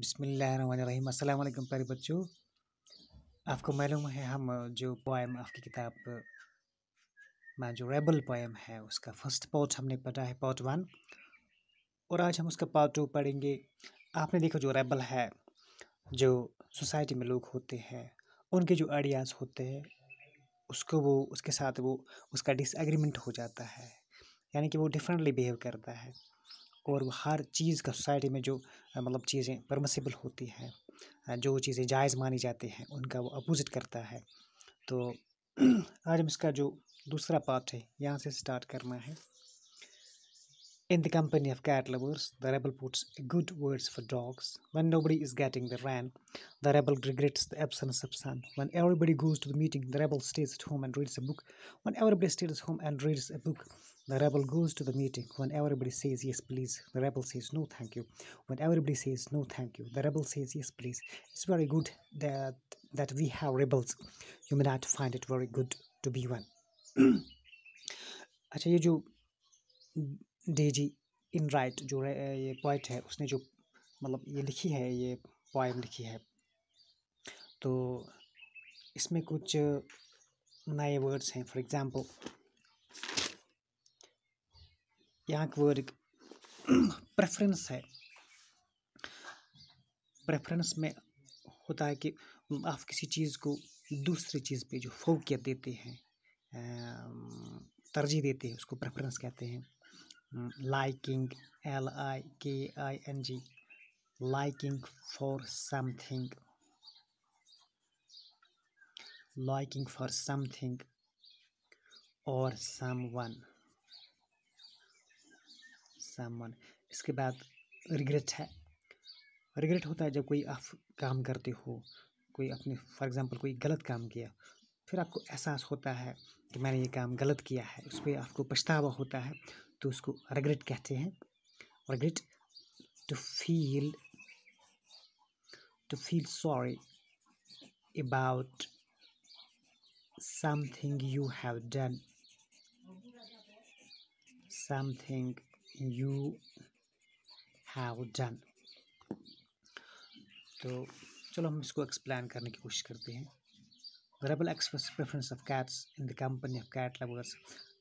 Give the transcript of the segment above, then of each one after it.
बिसमीम अस्सलाम वालेकुम प्यारे बच्चों आपको मालूम है हम जो पोएम आपकी किताब में जो रेबल पोएम है उसका फर्स्ट पार्ट हमने पढ़ा है पार्ट वन और आज हम उसका पार्ट टू पढ़ेंगे आपने देखा जो रेबल है जो सोसाइटी में लोग होते हैं उनके जो आइडियाज़ होते हैं उसको वो उसके साथ वो उसका डिसएग्रीमेंट हो जाता है यानी कि वो डिफरेंटली बिहेव करता है और हर चीज़ का सोसाइटी में जो मतलब चीज़ें परमिसेबल होती हैं जो चीज़ें जायज़ मानी जाती हैं उनका वो अपोज़िट करता है तो आज हम इसका जो दूसरा पार्ट है यहाँ से स्टार्ट करना है in the company of cat lovers the rebel puts good words for dogs when nobody is getting the rain the rebel regrets the absence of sun when everybody goes to the meeting the rebel stays home and reads a book when everybody stays home and reads a book The rebel goes to the meeting. When everybody says yes, please, the rebel says no, thank you. When everybody says no, thank you, the rebel says yes, please. It's very good that that we have rebels. You may not find it very good to be one. अच्छा ये जो Daisy in right जो ये poet है उसने जो मतलब ये लिखी है ये ये पॉइंट लिखी है तो इसमें कुछ नए वर्ड्स हैं फॉर एग्जांपल यहाँ वर्ग प्रेफरेंस है प्रेफरेंस में होता है कि आप किसी चीज़ को दूसरी चीज़ पे जो फोकियत देते हैं तरजीह देते हैं उसको प्रेफरेंस कहते हैं liking L I K I N G liking for something liking for something और सम वन सामान इसके बाद रिग्रेट है रिग्रेट होता है जब कोई आप काम करते हो कोई अपने फॉर एग्ज़ाम्पल कोई गलत काम किया फिर आपको एहसास होता है कि मैंने ये काम गलत किया है उस पर आपको पछतावा होता है तो उसको रिग्रेट कहते हैं regret to feel to feel sorry about something you have done something you have done तो चलो हम इसको एक्सप्लेन करने की कोशिश करते हैं the rebel express preference of cats in the company of cat lovers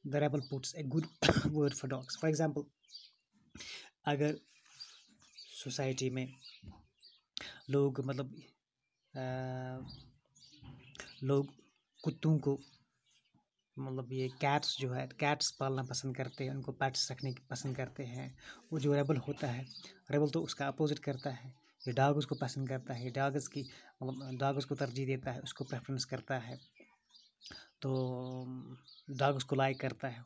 the rebel puts a good word for dogs for example अगर सोसाइटी में लोग मतलब आ, लोग कुत्तों को मतलब ये कैट्स जो है कैट्स पालना पसंद करते हैं उनको पैट्स रखने पसंद करते हैं वो जो रेबल होता है रेबल तो उसका अपोजिट करता है ये डॉग उसको पसंद करता है डॉग की मतलब डॉग उसको तरजीह देता है उसको प्रेफरेंस करता है तो डॉग उसको लाइक करता है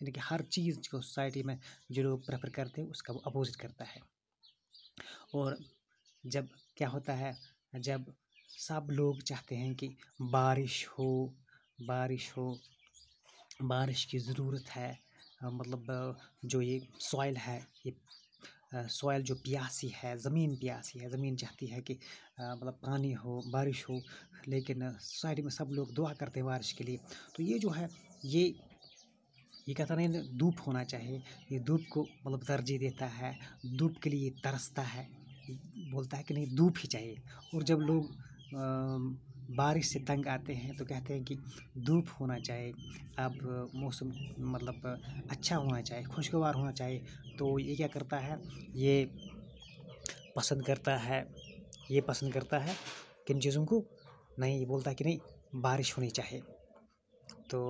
यानी कि हर चीज़ को सोसाइटी में जो लोग प्रेफर करते हैं उसका वो अपोजिट करता है और जब क्या होता है जब सब लोग चाहते हैं कि बारिश हो बारिश हो बारिश की ज़रूरत है मतलब जो ये सॉइल है ये सॉइल जो प्यासी है ज़मीन प्यासी है ज़मीन चाहती है कि मतलब पानी हो बारिश हो लेकिन सोसाइटी में सब लोग दुआ करते हैं बारिश के लिए तो ये जो है ये ये कहता नहीं धूप होना चाहिए ये धूप को मतलब तरजीह देता है धूप के लिए तरसता है बोलता है कि नहीं धूप ही चाहिए और जब लोग आ, बारिश से तंग आते हैं तो कहते हैं कि धूप होना चाहिए अब मौसम मतलब अच्छा होना चाहिए खुशगवार होना चाहिए तो ये क्या करता है ये पसंद करता है ये पसंद करता है किन चीज़ों को नहीं ये बोलता कि नहीं बारिश होनी चाहिए तो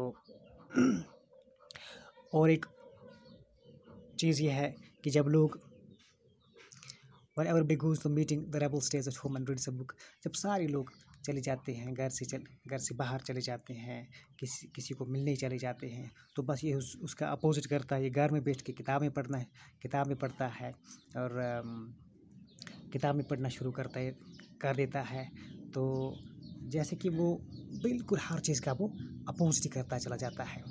और एक चीज़ यह है कि जब लोग when ever body goes the meeting the rebel stays at home and reads a book जब सारे लोग चले जाते हैं घर से चल घर से बाहर चले जाते हैं किसी किसी को मिलने चले जाते हैं तो बस ये उस उसका अपोज़िट करता है ये घर में बैठ के किताबें पढ़ना है किताबें पढ़ता है और किताबें पढ़ना शुरू करता है कर देता है तो जैसे कि वो बिल्कुल हर चीज़ का वो अपोज़िट ही करता चला जाता है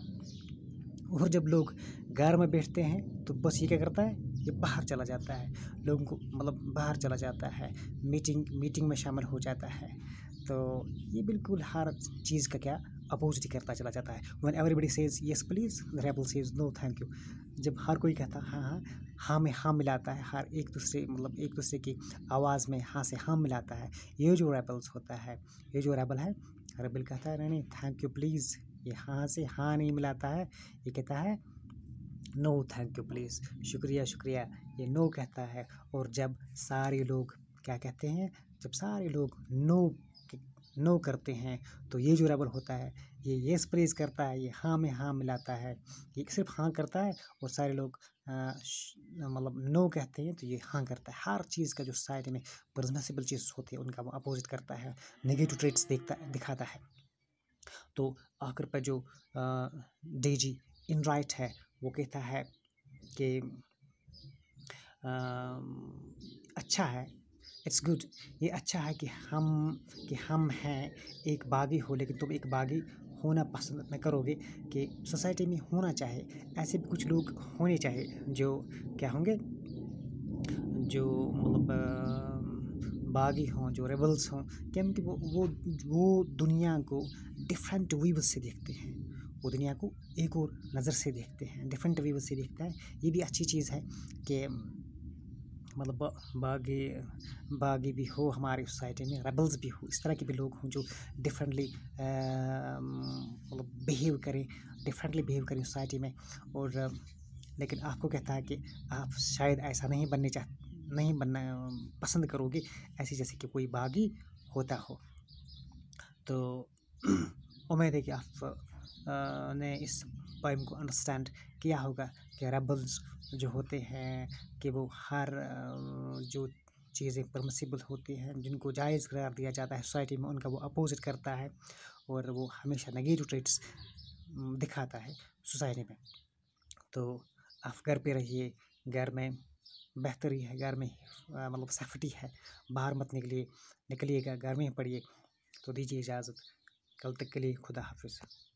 और जब लोग घर में बैठते हैं तो बस ये क्या करता है ये बाहर चला जाता है लोगों को मतलब बाहर चला जाता है मीटिंग मीटिंग में शामिल हो जाता है तो ये बिल्कुल हर चीज़ का क्या अपोजिट करता चला जाता है when everybody says yes please rebel says no thank you जब हर कोई कहता हाँ हाँ हाँ में हाँ मिलाता है हर एक दूसरे मतलब एक दूसरे की आवाज़ में हाँ से हाँ मिलाता है ये जो रेबल्स होता है ये जो रेबल है रेबल कहता है नहीं थैंक यू प्लीज़ ये हाँ से हाँ नहीं मिलाता है ये कहता है नो थैंक यू प्लीज़ शुक्रिया शुक्रिया ये नो कहता है और जब सारे लोग क्या कहते हैं जब सारे लोग नो नो करते हैं तो ये जो रबर होता है ये येस प्रेज करता है ये हाँ में हाँ मिलाता है ये सिर्फ हाँ करता है और सारे लोग मतलब नो कहते हैं तो ये हाँ करता है हर चीज़ का जो साइड में परजनसिबल चीज़ होती है उनका वो अपोजिट करता है नेगेटिव ट्रेट्स देखता दिखाता है तो आखिर पर जो डेजी इन राइट है वो कहता है कि अच्छा है इट्स गुड ये अच्छा है कि हम कि हम हैं एक बागी हो लेकिन तुम एक बागी होना पसंद न करोगे कि सोसाइटी में होना चाहे ऐसे भी कुछ लोग होने चाहिए जो क्या होंगे जो मतलब बागी हों जो रेबल्स हों क्योंकि मतलब वो वो वो दुनिया को डिफरेंट वीव से देखते हैं वो दुनिया को एक और नज़र से देखते हैं डिफरेंट वीव से देखते हैं ये भी अच्छी चीज़ है कि मतलब बागी बागी भी हो हमारी सोसाइटी में रेबल्स भी हो इस तरह के भी लोग हों जो डिफरेंटली मतलब बिहेव करें डिफरेंटली बिहेव करें सोसाइटी में और लेकिन आपको कहता है कि आप शायद ऐसा नहीं बनने चाह नहीं बनना पसंद करोगे ऐसे जैसे कि कोई बागी होता हो तो उम्मीद है कि आप ने इस पर को अंडरस्टैंड किया होगा कि रबल्स जो होते हैं कि वो हर जो चीज़ें परमिसिबल होती हैं जिनको जायज़ करार दिया जाता है सोसाइटी में उनका वो अपोजिट करता है और वो हमेशा नेगेटिव ट्रेट्स दिखाता है सोसाइटी में तो आप घर पे रहिए घर में बेहतरी है घर में मतलब सेफ्टी है बाहर मत निकलिए निकलिएगा घर में पड़िए पढ़िए तो दीजिए इजाज़त कल तक के लिए खुदा हाफिज़